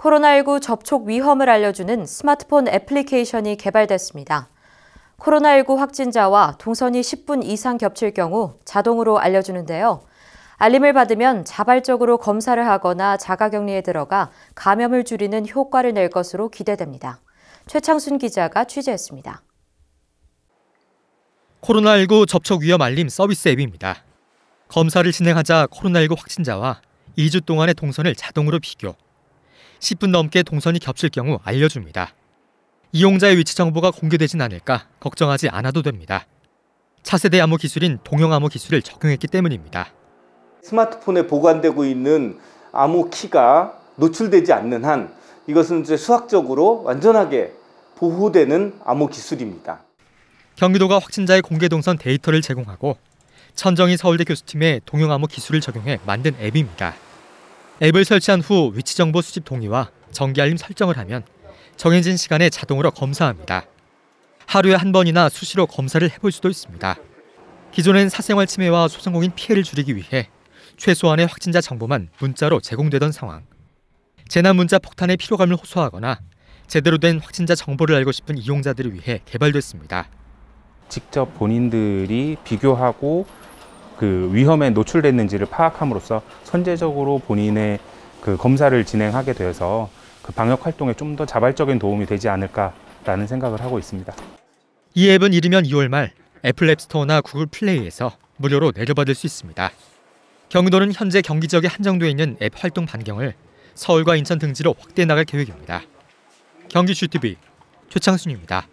코로나19 접촉 위험을 알려주는 스마트폰 애플리케이션이 개발됐습니다. 코로나19 확진자와 동선이 10분 이상 겹칠 경우 자동으로 알려주는데요. 알림을 받으면 자발적으로 검사를 하거나 자가격리에 들어가 감염을 줄이는 효과를 낼 것으로 기대됩니다. 최창순 기자가 취재했습니다. 코로나19 접촉 위험 알림 서비스 앱입니다. 검사를 진행하자 코로나19 확진자와 2주 동안의 동선을 자동으로 비교, 10분 넘게 동선이 겹칠 경우 알려줍니다. 이용자의 위치 정보가 공개되진 않을까 걱정하지 않아도 됩니다. 차세대 암호 기술인 동영 암호 기술을 적용했기 때문입니다. 스마트폰에 보관되고 있는 암호 키가 노출되지 않는 한 이것은 이제 수학적으로 완전하게 보호되는 암호 기술입니다. 경기도가 확진자의 공개 동선 데이터를 제공하고 천정희 서울대 교수팀의 동영 암호 기술을 적용해 만든 앱입니다. 앱을 설치한 후 위치 정보 수집 동의와 정기 알림 설정을 하면 정해진 시간에 자동으로 검사합니다. 하루에 한 번이나 수시로 검사를 해볼 수도 있습니다. 기존엔 사생활 침해와 소상공인 피해를 줄이기 위해 최소한의 확진자 정보만 문자로 제공되던 상황. 재난 문자 폭탄의 피로감을 호소하거나 제대로 된 확진자 정보를 알고 싶은 이용자들을 위해 개발됐습니다. 직접 본인들이 비교하고 그 위험에 노출됐는지를 파악함으로써 선제적으로 본인의 그 검사를 진행하게 되어서 그 방역 활동에 좀 더 자발적인 도움이 되지 않을까라는 생각을 하고 있습니다. 이 앱은 이르면 2월 말 애플 앱스토어나 구글 플레이에서 무료로 내려받을 수 있습니다. 경기도는 현재 경기 지역에 한정돼 있는 앱 활동 반경을 서울과 인천 등지로 확대 나갈 계획입니다. 경기 슈티비 최창순입니다.